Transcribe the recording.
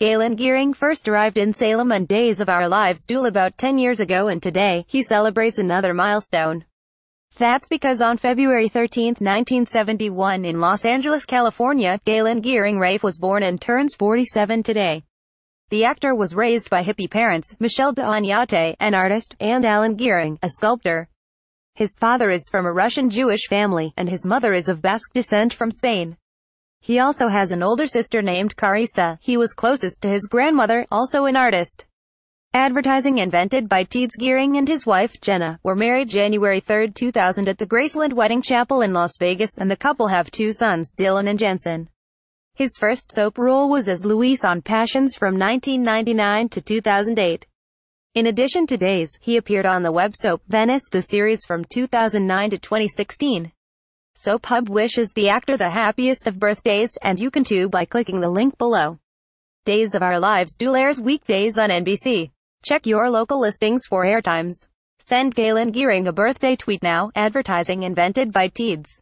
Galen Gearing first arrived in Salem on Days of Our Lives Duel about 10 years ago and today, he celebrates another milestone. That's because on February 13, 1971 in Los Angeles, California, Galen Gearing Rafe was born and turns 47 today. The actor was raised by hippie parents, Michelle D'Agnate, an artist, and Alan Gearing, a sculptor. His father is from a Russian Jewish family, and his mother is of Basque descent from Spain. He also has an older sister named Carissa. He was closest to his grandmother, also an artist. Advertising invented by Teeds Gearing and his wife, Jenna, were married January 3, 2000 at the Graceland Wedding Chapel in Las Vegas and the couple have two sons, Dylan and Jensen. His first soap role was as Luis on Passions from 1999 to 2008. In addition to Days, he appeared on the web soap Venice, the series from 2009 to 2016. So Pub wishes the actor the happiest of birthdays, and you can too by clicking the link below. Days of Our Lives do airs weekdays on NBC. Check your local listings for airtimes. Send Galen Gearing a birthday tweet now, advertising invented by Teeds.